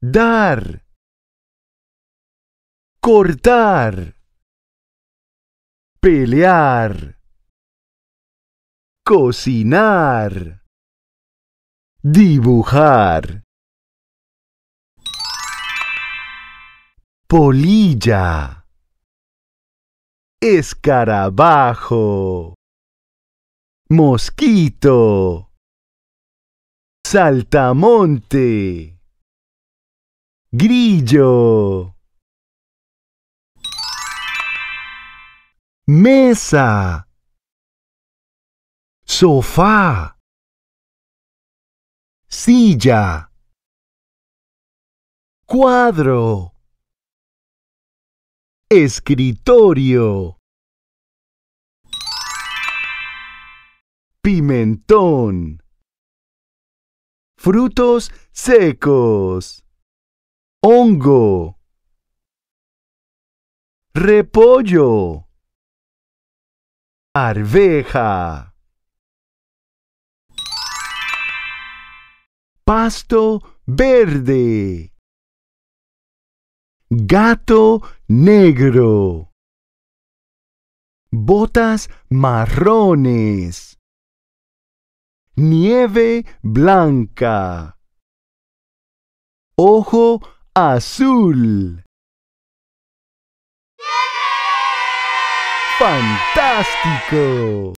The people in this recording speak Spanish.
dar, cortar, pelear, cocinar, dibujar, polilla, escarabajo, mosquito, saltamonte. Grillo. Mesa. Sofá. Silla. Cuadro. Escritorio. Pimentón. Frutos secos hongo, repollo, arveja, pasto verde, gato negro, botas marrones, nieve blanca, ojo azul. ¡Fantástico!